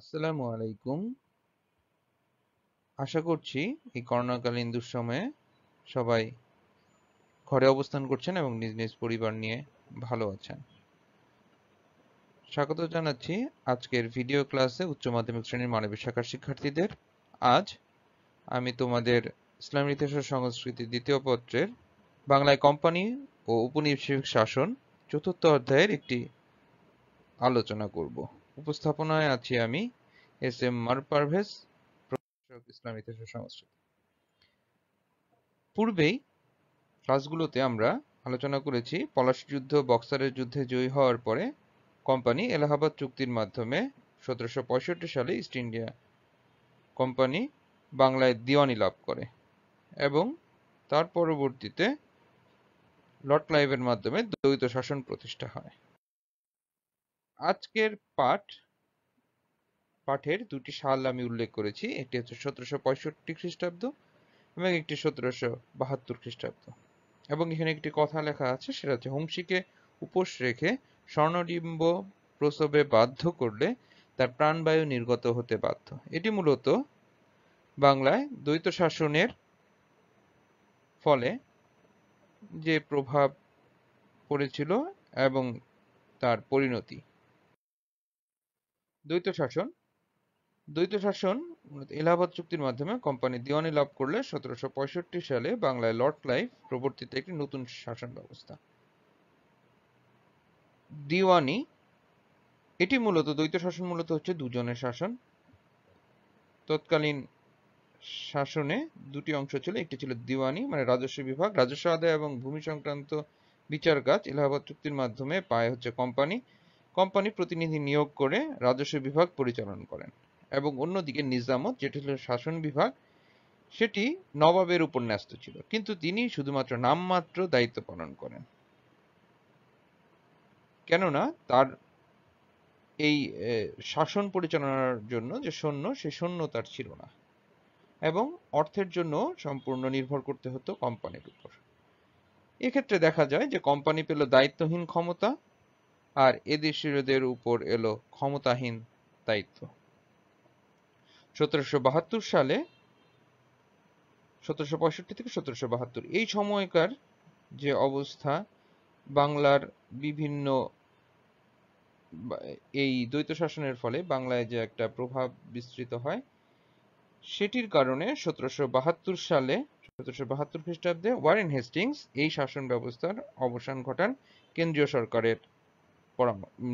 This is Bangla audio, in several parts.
আসসালামু আলাইকুম আশা করছি এই করোনাকালীন দুঃসময়ে সবাই ঘরে অবস্থান করছেন এবং নিজ নিজ পরিবার নিয়ে ভালো আছেন স্বাগত জানাচ্ছি আজকের ভিডিও ক্লাসে উচ্চ মাধ্যমিক শ্রেণীর মানবিক শাখার শিক্ষার্থীদের আজ আমি তোমাদের ইসলাম ইতিহাস ও সংস্কৃতি দ্বিতীয় পত্রের বাংলায় কোম্পানি ও উপনিবেশিক শাসন চতুর্থ অধ্যায়ের একটি আলোচনা করব উপস্থাপনায় আছি আমি এস এম মার পারভেজ প্রভাষক ইসলাম ইতিহাস সংস্কৃত পূর্বেই ক্লাসগুলোতে আমরা আলোচনা করেছি পলাশ যুদ্ধ বক্সারের যুদ্ধে জয়ী হওয়ার পরে কোম্পানি এলাহাবাদ চুক্তির মাধ্যমে সতেরোশো সালে ইস্ট ইন্ডিয়া কোম্পানি বাংলায় দিওয়ানি লাভ করে এবং তার পরবর্তীতে লর্ড ক্লাইভের মাধ্যমে দ্বৈত শাসন প্রতিষ্ঠা হয় আজকের পাঠ পাঠের দুটি সাল আমি উল্লেখ করেছি একটি হচ্ছে সতেরোশো পঁয়ষট্টি খ্রিস্টাব্দ এবং একটি সতেরোশো বাহাত্তর খ্রিস্টাব্দ এবং এখানে একটি কথা লেখা আছে সেটা হচ্ছে হংসীকে উপোস রেখে স্বর্ণডিম্ব প্রসবে বাধ্য করলে তার প্রাণবায়ু নির্গত হতে বাধ্য এটি মূলত বাংলায় দ্বৈত শাসনের ফলে যে প্রভাব পড়েছিল এবং তার পরিণতি দ্বৈত শাসন দ্বৈত শাসন এলাহাবাদ চুক্তির মাধ্যমে কোম্পানি দিওয়ানি লাভ করলে সতেরোশো পঁয়ষট্টি সালে বাংলায় লর্ড ক্লাইভ প্রবর্তিত একটি নতুন শাসন ব্যবস্থা দিওয়ানি এটি মূলত দ্বৈত শাসন মূলত হচ্ছে দুজনের শাসন তৎকালীন শাসনে দুটি অংশ ছিল একটি ছিল দিওয়ানি মানে রাজস্ব বিভাগ রাজস্ব আদায় এবং ভূমি সংক্রান্ত বিচার কাজ এলাহাবাদ চুক্তির মাধ্যমে পায় হচ্ছে কোম্পানি কোম্পানি প্রতিনিধি নিয়োগ করে রাজস্ব বিভাগ পরিচালন করেন এবং অন্যদিকে নিজামত যেটি হল শাসন বিভাগ সেটি নবাবের উপর ন্যস্ত ছিল কিন্তু তিনি শুধুমাত্র নামমাত্র দায়িত্ব পালন করেন কেননা তার এই শাসন পরিচালনার জন্য যে সৈন্য সে সৈন্য তার ছিল না এবং অর্থের জন্য সম্পূর্ণ নির্ভর করতে হতো কোম্পানির উপর এক্ষেত্রে দেখা যায় যে কোম্পানি পেল দায়িত্বহীন ক্ষমতা আর এদেশীয়দের উপর এলো ক্ষমতাহীন দায়িত্ব সতেরোশো বাহাত্তর সালে সতেরোশো পঁয়ষট্টি থেকে সতেরোশো বাহাত্তর এই সময়কার যে অবস্থা বাংলার বিভিন্ন এই দ্বৈত শাসনের ফলে বাংলায় যে একটা প্রভাব বিস্তৃত হয় সেটির কারণে সতেরোশো বাহাত্তর সালে সতেরোশো বাহাত্তর খ্রিস্টাব্দে ওয়ারেন হেস্টিংস এই শাসন ব্যবস্থার অবসান ঘটান কেন্দ্রীয় সরকারের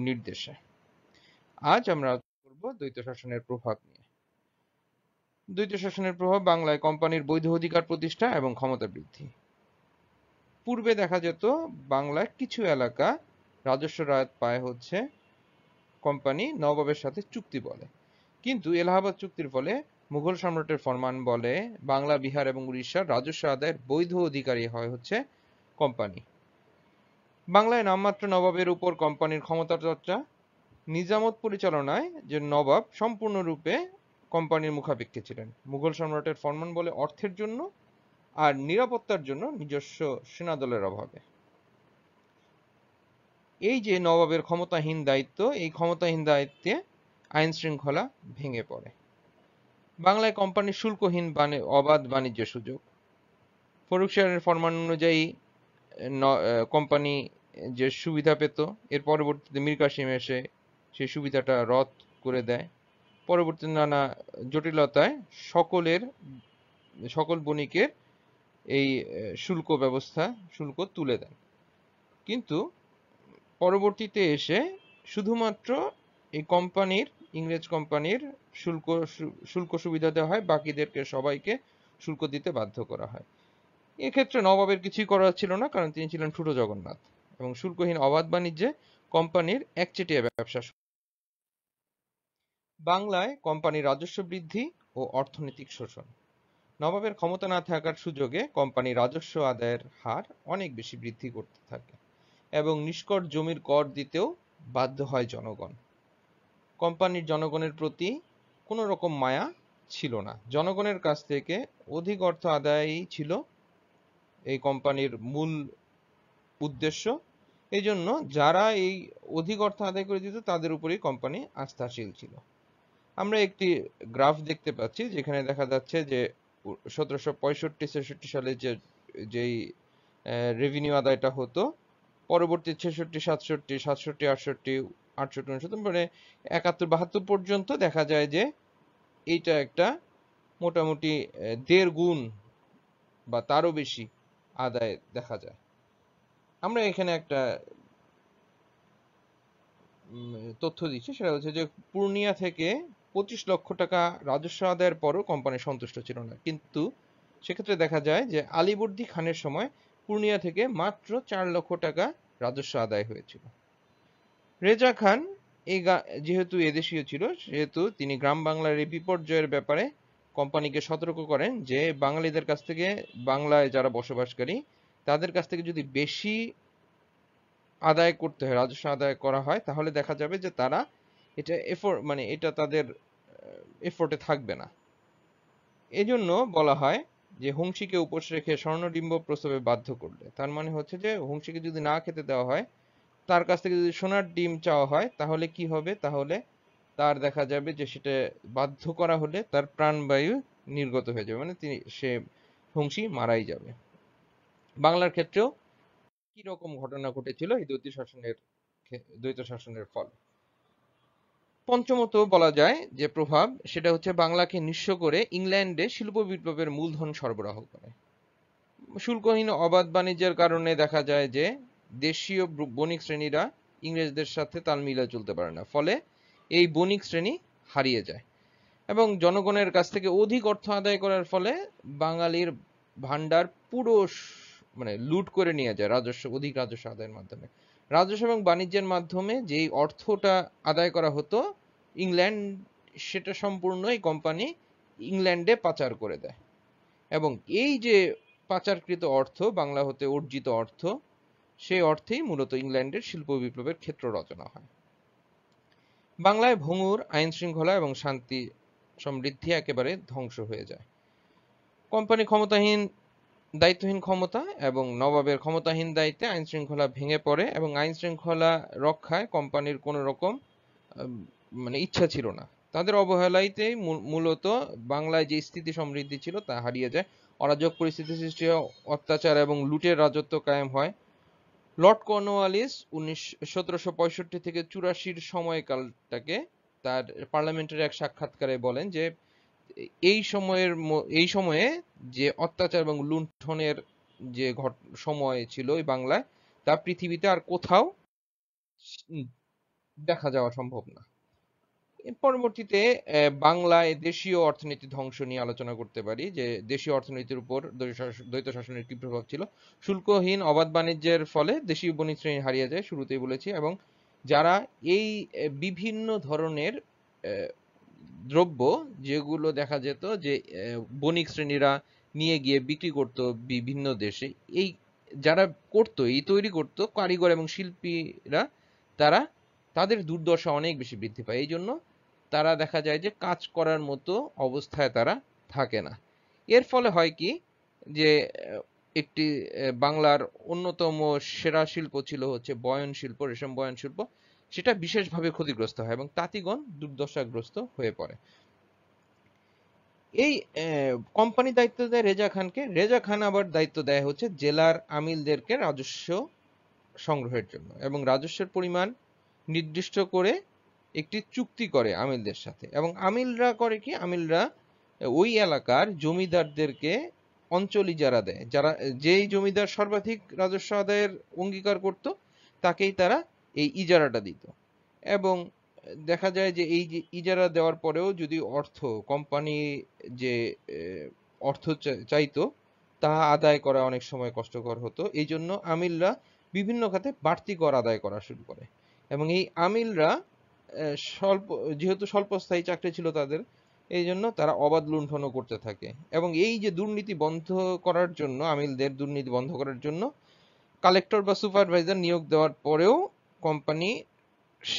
নির্দেশে আজ আমরা করব দ্বৈত শাসনের প্রভাব নিয়ে দ্বৈত শাসনের প্রভাব বাংলায় কোম্পানির বৈধ অধিকার প্রতিষ্ঠা এবং ক্ষমতা বৃদ্ধি পূর্বে দেখা যেত বাংলার কিছু এলাকা রাজস্ব রায়ত পায় হচ্ছে কোম্পানি নবাবের সাথে চুক্তি বলে কিন্তু এলাহাবাদ চুক্তির ফলে মুঘল সম্রাটের ফরমান বলে বাংলা বিহার এবং উড়িষ্যার রাজস্ব আদায়ের বৈধ অধিকারী হয় হচ্ছে কোম্পানি বাংলায় নামমাত্র নবাবের উপর কোম্পানির ক্ষমতার চর্চা নিজামত পরিচালনায় যে নবাব সম্পূর্ণরূপে কোম্পানির মুখাপেক্ষী ছিলেন মুঘল সম্রাটের ফরমান বলে অর্থের জন্য আর নিরাপত্তার জন্য নিজস্ব সেনাদলের অভাবে এই যে নবাবের ক্ষমতাহীন দায়িত্ব এই ক্ষমতাহীন দায়িত্বে আইন শৃঙ্খলা ভেঙে পড়ে বাংলায় কোম্পানির শুল্কহীন অবাধ বাণিজ্য সুযোগ ফরুক শাহের ফরমান অনুযায়ী কোম্পানি যে সুবিধা পেত এর পরবর্তীতে মীর কাসিম এসে সেই সুবিধাটা রদ করে দেয় পরবর্তী নানা জটিলতায় সকলের সকল বণিকের এই শুল্ক ব্যবস্থা শুল্ক তুলে দেন কিন্তু পরবর্তীতে এসে শুধুমাত্র এই কোম্পানির ইংরেজ কোম্পানির শুল্ক শুল্ক সুবিধা দেওয়া হয় বাকিদেরকে সবাইকে শুল্ক দিতে বাধ্য করা হয় এক্ষেত্রে নবাবের কিছুই করার ছিল না কারণ তিনি ছিলেন ছোট জগন্নাথ এবং শুল্কহীন অবাধ বাণিজ্যে কোম্পানির একচেটিয়া ব্যবসা বাংলায় কোম্পানির রাজস্ব বৃদ্ধি ও অর্থনৈতিক শোষণ নবাবের ক্ষমতা না থাকার সুযোগে কোম্পানি রাজস্ব আদায়ের হার অনেক বেশি বৃদ্ধি করতে থাকে এবং নিষ্কর জমির কর দিতেও বাধ্য হয় জনগণ কোম্পানির জনগণের প্রতি কোনো রকম মায়া ছিল না জনগণের কাছ থেকে অধিক অর্থ আদায়ই ছিল এই কোম্পানির মূল উদ্দেশ্য এই জন্য যারা এই অধিক অর্থ আদায় করে দিত তাদের উপরেই কোম্পানি আস্থাশীল ছিল আমরা একটি গ্রাফ দেখতে পাচ্ছি যেখানে দেখা যাচ্ছে যে সতেরোশো পঁয়ষট্টি ছেষট্টি সালে যে যেই রেভিনিউ আদায়টা হতো পরবর্তী ছেষট্টি সাতষট্টি সাতষট্টি আটষট্টি আটষট্টি উনসত্তর মানে একাত্তর বাহাত্তর পর্যন্ত দেখা যায় যে এইটা একটা মোটামুটি দেড় গুণ বা তারও বেশি আদায় দেখা যায় আমরা এখানে একটা তথ্য দিচ্ছি সেটা হচ্ছে যে পূর্ণিয়া থেকে পঁচিশ লক্ষ টাকা রাজস্ব আদায়ের পরও কোম্পানি সন্তুষ্ট ছিল না কিন্তু সেক্ষেত্রে দেখা যায় যে আলিবর্দি খানের সময় পূর্ণিয়া থেকে মাত্র চার লক্ষ টাকা রাজস্ব আদায় হয়েছিল রেজা খান এই যেহেতু এদেশীয় ছিল সেহেতু তিনি গ্রাম বাংলার এই বিপর্যয়ের ব্যাপারে কোম্পানিকে সতর্ক করেন যে বাঙালিদের কাছ থেকে বাংলায় যারা বসবাসকারী তাদের কাছ থেকে যদি বেশি আদায় করতে হয় রাজস্ব আদায় করা হয় তাহলে দেখা যাবে যে তারা এটা এফোর্ট মানে এটা তাদের এফোর্টে থাকবে না এজন্য বলা হয় যে হুংসিকে উপোস রেখে স্বর্ণডিম্ব প্রস্তাবে বাধ্য করলে তার মানে হচ্ছে যে হুংসিকে যদি না খেতে দেওয়া হয় তার কাছ থেকে যদি সোনার ডিম চাওয়া হয় তাহলে কি হবে তাহলে তার দেখা যাবে যে সেটা বাধ্য করা হলে তার প্রাণবায়ু নির্গত হয়ে যাবে মানে তিনি সে হংসী মারাই যাবে বাংলার ক্ষেত্রেও কি রকম ঘটনা ঘটেছিল এই দ্বৈত শাসনের দ্বৈত শাসনের ফল পঞ্চমত বলা যায় যে প্রভাব সেটা হচ্ছে বাংলাকে নিঃস্ব করে ইংল্যান্ডে শিল্প বিপ্লবের মূলধন সরবরাহ করে শুল্কহীন অবাধ বাণিজ্যের কারণে দেখা যায় যে দেশীয় বণিক শ্রেণীরা ইংরেজদের সাথে তাল মিলে চলতে পারে না ফলে এই বণিক শ্রেণী হারিয়ে যায় এবং জনগণের কাছ থেকে অধিক অর্থ আদায় করার ফলে বাঙালির ভান্ডার পুরো মানে লুট করে নিয়ে যায় রাজস্ব অধিক রাজস্ব আদায়ের মাধ্যমে রাজস্ব এবং বাণিজ্যের মাধ্যমে যেই অর্থটা আদায় করা হতো ইংল্যান্ড সেটা সম্পূর্ণ এই কোম্পানি ইংল্যান্ডে পাচার করে দেয় এবং এই যে পাচারকৃত অর্থ বাংলা হতে অর্জিত অর্থ সেই অর্থেই মূলত ইংল্যান্ডের শিল্প বিপ্লবের ক্ষেত্র রচনা হয় বাংলায় ভঙ্গুর আইন শৃঙ্খলা এবং শান্তি সমৃদ্ধি একেবারে ধ্বংস হয়ে যায় কোম্পানি ক্ষমতাহীন দায়িত্বহীন ক্ষমতা এবং নবাবের ক্ষমতাহীন দায়িত্বে আইন শৃঙ্খলা ভেঙে পড়ে এবং আইন শৃঙ্খলা রক্ষায় কোম্পানির কোনো রকম মানে ইচ্ছা ছিল না তাদের অবহেলাইতেই মূলত বাংলায় যে স্থিতি সমৃদ্ধি ছিল তা হারিয়ে যায় অরাজক পরিস্থিতি সৃষ্টি হয় অত্যাচার এবং লুটের রাজত্ব কায়েম হয় লর্ড কর্নওয়ালিস উনিশ সতেরোশো পঁয়ষট্টি থেকে চুরাশির সময়কালটাকে তার পার্লামেন্টের এক সাক্ষাৎকারে বলেন যে এই সময়ের এই সময়ে যে অত্যাচার এবং লুণ্ঠনের যে সময় ছিল ওই বাংলায় তা পৃথিবীতে আর কোথাও দেখা যাওয়া সম্ভব না পরবর্তীতে বাংলায় দেশীয় অর্থনীতি ধ্বংস নিয়ে আলোচনা করতে পারি যে দেশীয় অর্থনীতির উপর দ্বৈত শাসনের কি প্রভাব ছিল শুল্কহীন অবাধ বাণিজ্যের ফলে দেশীয় বণিক শ্রেণী হারিয়ে যায় শুরুতেই বলেছি এবং যারা এই বিভিন্ন ধরনের দ্রব্য যেগুলো দেখা যেত যে বণিক শ্রেণীরা নিয়ে গিয়ে বিক্রি করত বিভিন্ন দেশে এই যারা করত এই তৈরি করত কারিগর এবং শিল্পীরা তারা তাদের দুর্দশা অনেক বেশি বৃদ্ধি পায় এই জন্য তারা দেখা যায় যে কাজ করার মতো অবস্থায় তারা থাকে না এর ফলে হয় কি যে একটি বাংলার অন্যতম সেরা শিল্প ছিল হচ্ছে বয়ন শিল্প রেশম বয়ন শিল্প সেটা বিশেষভাবে ক্ষতিগ্রস্ত হয় এবং তাঁতিগণ দুর্দশাগ্রস্ত হয়ে পড়ে এই কোম্পানি দায়িত্ব দেয় রেজা খানকে রেজা খান আবার দায়িত্ব দেয় হচ্ছে জেলার আমিলদেরকে রাজস্ব সংগ্রহের জন্য এবং রাজস্বের পরিমাণ নির্দিষ্ট করে একটি চুক্তি করে আমিলদের সাথে এবং আমিলরা করে কি আমিলরা ওই এলাকার জমিদারদেরকে অঞ্চল ইজারা দেয় যারা যেই জমিদার সর্বাধিক রাজস্ব আদায়ের অঙ্গীকার করত তাকেই তারা এই ইজারাটা দিত এবং দেখা যায় যে এই ইজারা দেওয়ার পরেও যদি অর্থ কোম্পানি যে অর্থ চাইতো তা আদায় করা অনেক সময় কষ্টকর হতো এই জন্য আমিলরা বিভিন্ন খাতে বাড়তি কর আদায় করা শুরু করে এবং এই আমিলরা স্বল্প যেহেতু স্বল্পস্থায়ী চাকরি ছিল তাদের এই জন্য তারা অবাধ লুণ্ঠনও করতে থাকে এবং এই যে দুর্নীতি বন্ধ করার জন্য আমিলদের দুর্নীতি বন্ধ করার জন্য কালেক্টর বা সুপারভাইজার নিয়োগ দেওয়ার পরেও কোম্পানি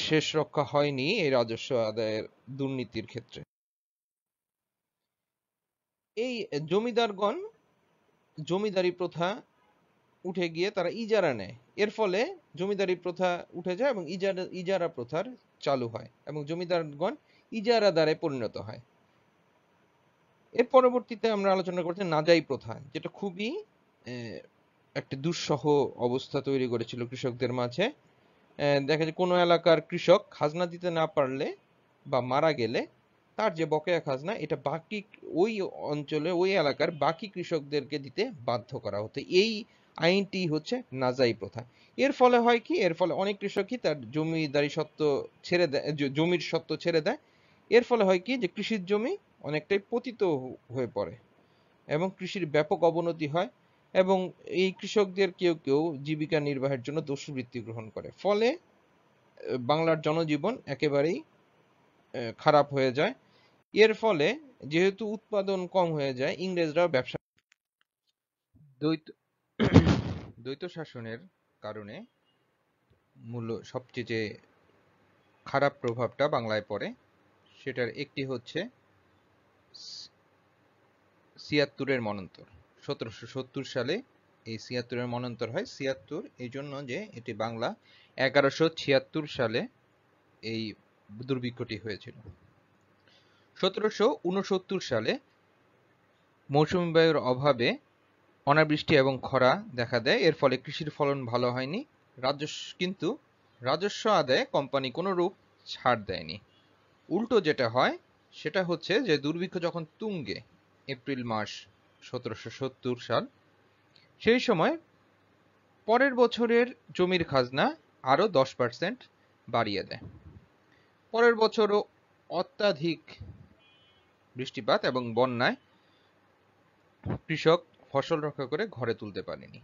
শেষ রক্ষা হয়নি এই রাজস্ব আদায়ের দুর্নীতির ক্ষেত্রে এই জমিদারগণ জমিদারি প্রথা উঠে গিয়ে তারা ইজারা নেয় এর ফলে জমিদারি প্রথা উঠে যায় এবং ইজারা ইজারা প্রথার চালু হয় এবং জমিদারগণ ইজারা ইজারাদারে পরিণত হয় এর পরবর্তীতে আমরা আলোচনা করছি নাজাই প্রথা যেটা খুবই একটা দুঃসহ অবস্থা তৈরি করেছিল কৃষকদের মাঝে দেখা যায় কোনো এলাকার কৃষক খাজনা দিতে না পারলে বা মারা গেলে তার যে বকেয়া খাজনা এটা বাকি ওই অঞ্চলে ওই এলাকার বাকি কৃষকদেরকে দিতে বাধ্য করা হতো এই আইনটি হচ্ছে নাজাই প্রথা এর ফলে হয় কি এর ফলে অনেক কৃষকই তার জমিদারি সত্ত্ব ছেড়ে দেয় জমির সত্ত্ব ছেড়ে দেয় এর ফলে হয় কি যে কৃষির জমি অনেকটাই পতিত হয়ে পড়ে এবং কৃষির ব্যাপক অবনতি হয় এবং এই কৃষকদের কেউ কেউ জীবিকা নির্বাহের জন্য দস্যুবৃত্তি গ্রহণ করে ফলে বাংলার জনজীবন একেবারেই খারাপ হয়ে যায় এর ফলে যেহেতু উৎপাদন কম হয়ে যায় ইংরেজরা ব্যবসা দৈত দ্বৈত শাসনের কারণে মূল সবচেয়ে যে খারাপ প্রভাবটা বাংলায় পড়ে সেটার একটি হচ্ছে ছিয়াত্তরের মনন্তর সতেরোশো সত্তর সালে এই ছিয়াত্তরের মনন্তর হয় ছিয়াত্তর এই জন্য যে এটি বাংলা এগারোশো ছিয়াত্তর সালে এই দুর্ভিক্ষটি হয়েছিল সতেরোশো উনসত্তর সালে মৌসুমী বায়ুর অভাবে অনাবৃষ্টি এবং খরা দেখা দেয় এর ফলে কৃষির ফলন ভালো হয়নি রাজস্ব কিন্তু রাজস্ব আদায়ে কোম্পানি কোনো রূপ ছাড় দেয়নি উল্টো যেটা হয় সেটা হচ্ছে যে দুর্ভিক্ষ যখন তুঙ্গে এপ্রিল মাস সতেরোশো সত্তর সাল সেই সময় পরের বছরের জমির খাজনা আরও দশ পার্সেন্ট বাড়িয়ে দেয় পরের বছরও অত্যাধিক বৃষ্টিপাত এবং বন্যায় কৃষক ফসল রক্ষা করে ঘরে তুলতে পারেনি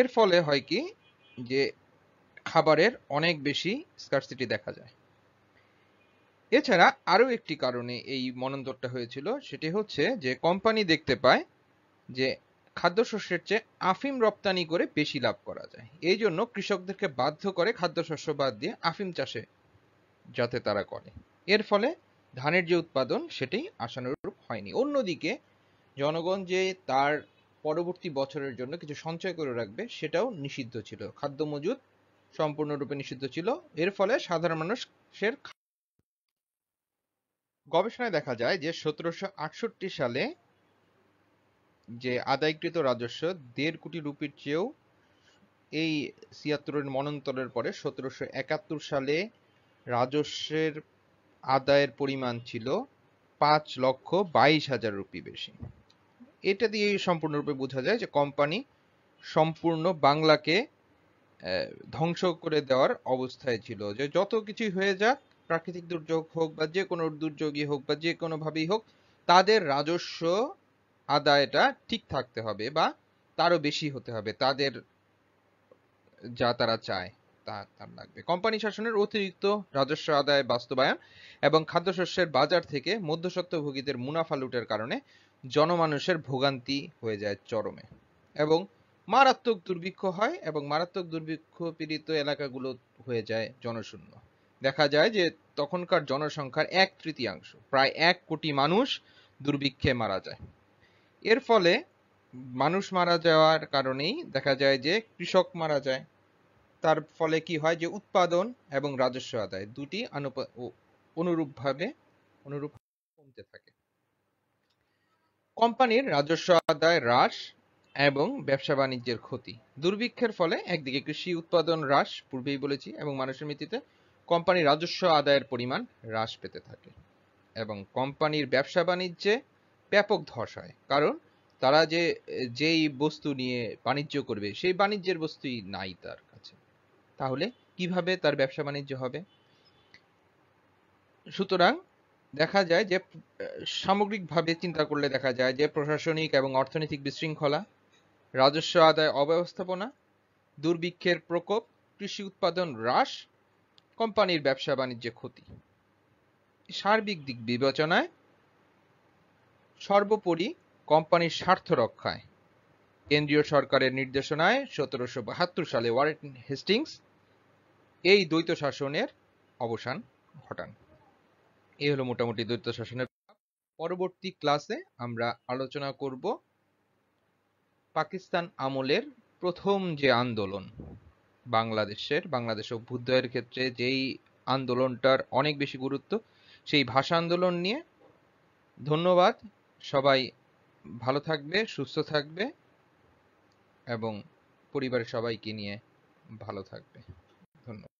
এর ফলে হয় কি যে খাবারের অনেক বেশি স্কারসিটি দেখা যায় এছাড়া আরও একটি কারণে এই মনন্তরটা হয়েছিল সেটি হচ্ছে যে কোম্পানি দেখতে পায় যে খাদ্যশস্যের চেয়ে আফিম রপ্তানি করে বেশি লাভ করা যায় এই জন্য কৃষকদেরকে বাধ্য করে খাদ্যশস্য বাদ দিয়ে আফিম চাষে যাতে তারা করে এর ফলে ধানের যে উৎপাদন সেটি আশানুরূপ হয়নি অন্যদিকে জনগণ যে তার পরবর্তী বছরের জন্য কিছু সঞ্চয় করে রাখবে সেটাও নিষিদ্ধ ছিল খাদ্য মজুদ সম্পূর্ণরূপে নিষিদ্ধ ছিল এর ফলে সাধারণ মানুষের গবেষণায় দেখা যায় যে সতেরোশো আটষট্টি সালে যে আদায়কৃত রাজস্ব দেড় কোটি রুপির চেয়েও এই ছিয়াত্তরের মনন্তরের পরে সতেরোশো একাত্তর সালে রাজস্বের আদায়ের পরিমাণ ছিল পাঁচ লক্ষ বাইশ হাজার রুপি বেশি এটা দিয়ে সম্পূর্ণরূপে বোঝা যায় যে কোম্পানি সম্পূর্ণ বাংলাকে ধ্বংস করে দেওয়ার অবস্থায় ছিল যে যত কিছুই হয়ে যাক প্রাকৃতিক দুর্যোগ হোক বা যে কোনো দুর্যোগই হোক বা যে কোনোভাবেই হোক তাদের রাজস্ব আদায়টা ঠিক থাকতে হবে বা তারও বেশি হতে হবে তাদের যা তারা চায় তা তার লাগবে কোম্পানি শাসনের অতিরিক্ত রাজস্ব আদায় বাস্তবায়ন এবং খাদ্যশস্যের বাজার থেকে মধ্যস্বত্বভোগীদের মুনাফা লুটের কারণে জনমানুষের ভোগান্তি হয়ে যায় চরমে এবং মারাত্মক দুর্ভিক্ষ হয় এবং মারাত্মক দুর্ভিক্ষ পীড়িত এলাকাগুলো হয়ে যায় জনশূন্য দেখা যায় যে তখনকার জনসংখ্যার এক তৃতীয়াংশ প্রায় এক কোটি মানুষ দুর্ভিক্ষে মারা যায় এর ফলে মানুষ মারা যাওয়ার কারণেই দেখা যায় যে কৃষক মারা যায় তার ফলে কি হয় যে উৎপাদন এবং রাজস্ব আদায় দুটি অনুরূপভাবে অনুরূপ কোম্পানির রাজস্ব আদায় হ্রাস এবং ব্যবসা বাণিজ্যের ক্ষতি দুর্ভিক্ষের ফলে একদিকে কৃষি উৎপাদন হ্রাস পূর্বেই বলেছি এবং মানুষের মৃত্যুতে কোম্পানির রাজস্ব আদায়ের পরিমাণ হ্রাস পেতে থাকে এবং কোম্পানির ব্যবসা বাণিজ্যে ব্যাপক ধস হয় কারণ তারা যে যেই বস্তু নিয়ে বাণিজ্য করবে সেই বাণিজ্যের বস্তুই নাই তার কাছে তাহলে কিভাবে তার ব্যবসা বাণিজ্য হবে সুতরাং দেখা যায় যে সামগ্রিকভাবে চিন্তা করলে দেখা যায় যে প্রশাসনিক এবং অর্থনৈতিক বিশৃঙ্খলা রাজস্ব আদায় অব্যবস্থাপনা দুর্ভিক্ষের প্রকোপ কৃষি উৎপাদন হ্রাস কোম্পানির ব্যবসা বাণিজ্যে ক্ষতি সার্বিক দিক বিবেচনায় সর্বোপরি কোম্পানির স্বার্থ রক্ষায় কেন্দ্রীয় সরকারের নির্দেশনায় সতেরোশো বাহাত্তর সালে ওয়ারেন হেস্টিংস এই দ্বৈত শাসনের অবসান ঘটান এই হলো মোটামুটি দ্বৈত শাসনের পরবর্তী ক্লাসে আমরা আলোচনা করব পাকিস্তান আমলের প্রথম যে আন্দোলন বাংলাদেশের বাংলাদেশ অভ্যুদয়ের ক্ষেত্রে যেই আন্দোলনটার অনেক বেশি গুরুত্ব সেই ভাষা আন্দোলন নিয়ে ধন্যবাদ সবাই ভালো থাকবে সুস্থ থাকবে এবং পরিবারের সবাইকে নিয়ে ভালো থাকবে ধন্যবাদ